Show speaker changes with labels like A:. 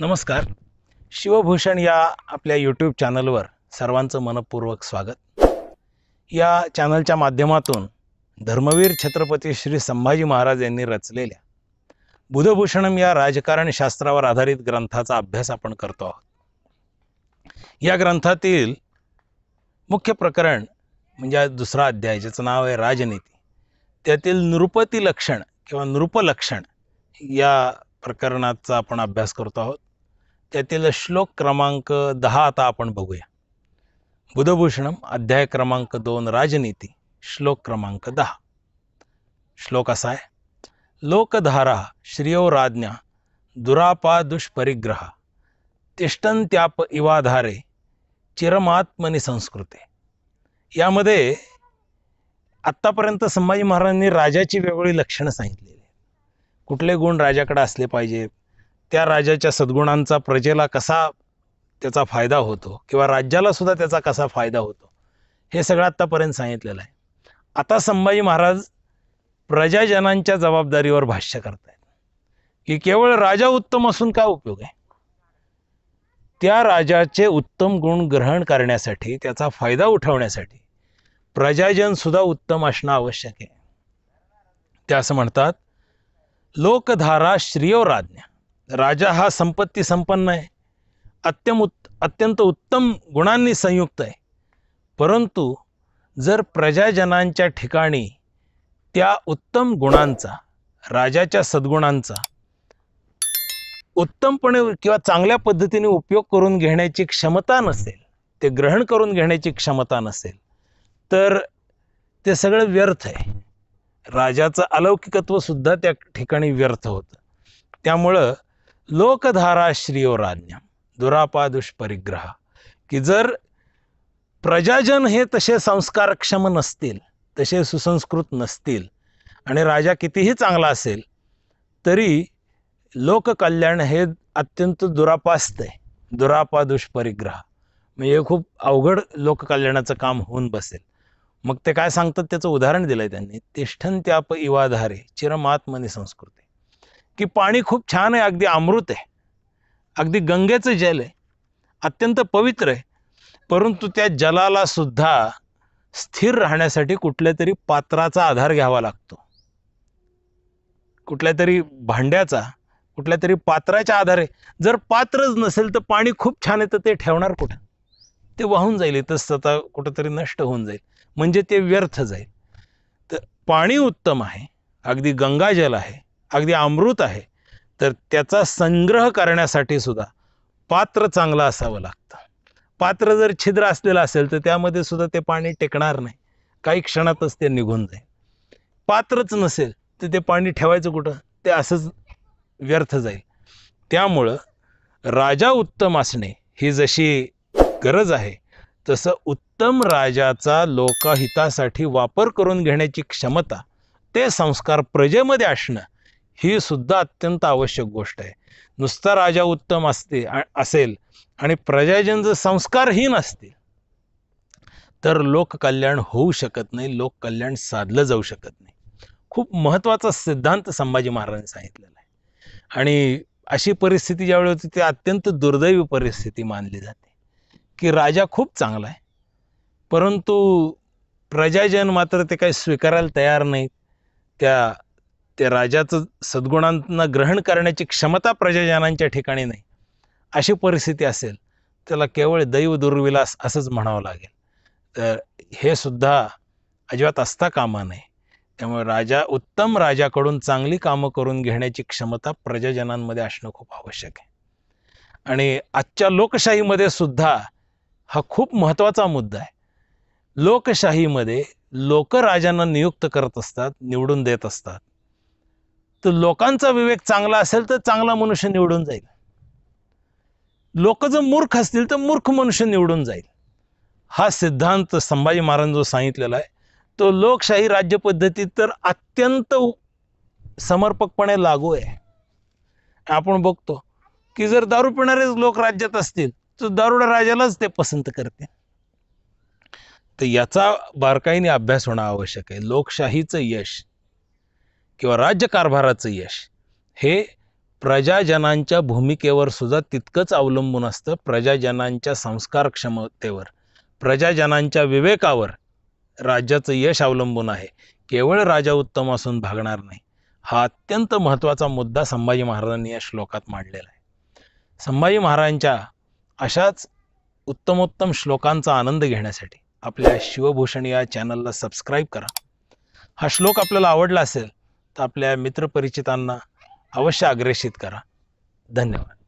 A: नमस्कार शिवभूषण या आपल्या यूट्यूब चॅनलवर सर्वांचं मनपूर्वक स्वागत या चॅनलच्या माध्यमातून धर्मवीर छत्रपती श्री संभाजी महाराज यांनी रचलेल्या बुधभूषणम या राजकारणशास्त्रावर आधारित ग्रंथाचा अभ्यास आपण करतो आहोत या ग्रंथातील मुख्य प्रकरण म्हणजे दुसरा अध्याय ज्याचं नाव आहे राजनीती त्यातील नृपती लक्षण किंवा नृपलक्षण या प्रकरणाचा आपण अभ्यास करतो आहोत त्यातील श्लोक क्रमांक दहा आता आपण बघूया बुधभूषण अध्याय क्रमांक दोन राजनीती श्लोक क्रमांक दहा श्लोक असा आहे लोकधारा श्रियो राज्ञा दुरापा दुष्परिग्रह तिष्ठंत्याप इवाधारे चिरमात्मनी संस्कृते यामध्ये आत्तापर्यंत संभाजी महाराजांनी राजाची वेगवेगळी लक्षणं सांगितलेली कुठले गुण राजाकडे असले पाहिजे त्या राजाच्या सद्गुणांचा प्रजेला कसा त्याचा फायदा होतो किंवा राज्याला सुद्धा त्याचा कसा फायदा होतो हे सगळं आत्तापर्यंत सांगितलेलं आहे आता संभाजी महाराज प्रजाजनांच्या जबाबदारीवर भाष्य करत आहेत की केवळ राजा उत्तम असून काय उपयोग आहे त्या राजाचे उत्तम गुण ग्रहण करण्यासाठी त्याचा फायदा उठवण्यासाठी प्रजाजन सुद्धा उत्तम असणं आवश्यक आहे ते असं म्हणतात लोकधारा श्रियोराज्ञा राजा हा संपत्ती संपन्न आहे अत्यम उत् अत्यंत उत्तम गुणांनी संयुक्त आहे परंतु जर प्रजाजनांच्या ठिकाणी त्या उत्तम गुणांचा राजाच्या सद्गुणांचा उत्तमपणे किंवा चांगल्या पद्धतीने उपयोग करून घेण्याची क्षमता नसेल ते ग्रहण करून घेण्याची क्षमता नसेल तर ते सगळं व्यर्थ आहे राजाचं अलौकिकत्व सुद्धा त्या ठिकाणी व्यर्थ होतं त्यामुळं लोकधारा श्रीयो राज्ञ दुरापा दुष्परिग्रह की जर प्रजाजन हे तसे संस्कारक्षम नसतील तसे सुसंस्कृत नसतील आणि राजा कितीही चांगला असेल तरी लोककल्याण हे अत्यंत दुरापास्त आहे दुरापादुष दुष्परिग्रह म्हणजे खूप अवघड लोककल्याणाचं काम होऊन बसेल मग ते काय सांगतात त्याचं उदाहरण दिलंय त्यांनी तिष्ठन त्याप इवाधारे चिरमात्मने संस्कृती की पाणी खूप छान आहे अगदी अमृत आहे अगदी गंगेचं जल आहे अत्यंत पवित्र आहे परंतु त्या जलाला सुद्धा स्थिर राहण्यासाठी कुठल्या तरी पात्राचा आधार घ्यावा लागतो कुठल्या तरी भांड्याचा कुठल्या तरी पात्राच्या आधारे जर पात्रच नसेल तर पाणी खूप छान येतं ते ठेवणार कुठं ते वाहून जाईल इथं स्वतः कुठंतरी नष्ट होऊन जाईल म्हणजे ते व्यर्थ जाईल तर पाणी उत्तम आहे अगदी गंगाजल आहे अगदी अमृत आहे तर त्याचा संग्रह करण्यासाठी सुद्धा पात्र चांगलं असावं लागतं पात्र जर छिद्र असलेलं असेल तर त्यामध्ये सुद्धा ते पाणी टेकणार नाही काही क्षणातच ते निघून जाईल पात्रच नसेल तर ते पाणी ठेवायचं कुठं ते असंच व्यर्थ जाईल त्यामुळं राजा उत्तम असणे ही जशी गरज आहे तसं उत्तम राजाचा लोकहितासाठी वापर करून घेण्याची क्षमता ते संस्कार प्रजेमध्ये असणं ही सुद्धा अत्यंत आवश्यक गोष्ट आहे नुसता राजा उत्तम असते असेल आणि प्रजाजन जर संस्कारहीन असतील तर लोककल्याण होऊ शकत नाही लोककल्याण साधलं जाऊ शकत नाही खूप महत्वाचा सिद्धांत संभाजी महाराजांनी सांगितलेला आहे आणि अशी परिस्थिती ज्यावेळी होती ती अत्यंत दुर्दैवी परिस्थिती मानली जाते की राजा खूप चांगला आहे परंतु प्रजाजन मात्र ते काही स्वीकारायला तयार नाहीत त्या त्या राजाचं सद्गुणांना ग्रहण करण्याची क्षमता प्रजाजनांच्या ठिकाणी नाही अशी परिस्थिती असेल त्याला केवळ दैव दुर्विलास असंच म्हणावं लागेल तर हे सुद्धा अजिबात असता कामा नाही त्यामुळे राजा उत्तम राजाकडून चांगली कामं करून घेण्याची क्षमता प्रजाजनांमध्ये असणं खूप आवश्यक आहे आणि आजच्या लोकशाहीमध्ये सुद्धा हा खूप महत्त्वाचा मुद्दा आहे लोकशाहीमध्ये लोक राजांना नियुक्त करत असतात निवडून देत असतात तर लोकांचा विवेक चांगला असेल तर चांगला मनुष्य निवडून जाईल लोक जर मूर्ख असतील तर मूर्ख मनुष्य निवडून जाईल हा सिद्धांत संभाजी महाराज जो सांगितलेला आहे तो लोकशाही पद्धतीत तर अत्यंत समर्पकपणे लागू आहे आपण बघतो की जर दारू पिणारे लोक राज्यात असतील दारुडा राजालाच ते पसंत करते तर याचा बारकाईने अभ्यास होणं आवश्यक आहे लोकशाहीचं यश किंवा राज्यकारभाराचं यश हे प्रजाजनांच्या भूमिकेवर सुद्धा तितकंच अवलंबून असतं प्रजाजनांच्या संस्कार क्षमतेवर प्रजाजनांच्या विवेकावर राज्याचं यश अवलंबून आहे केवळ राजा उत्तम असून भागणार नाही हा अत्यंत महत्त्वाचा मुद्दा संभाजी महाराजांनी या श्लोकात मांडलेला आहे संभाजी महाराजांच्या अशाच उत्तमोत्तम श्लोकांचा आनंद घेण्यासाठी आपल्या शिवभूषण या चॅनलला सबस्क्राईब करा हा श्लोक आपल्याला आवडला असेल तर आपल्या मित्रपरिचितांना अवश्य अग्रेषित करा धन्यवाद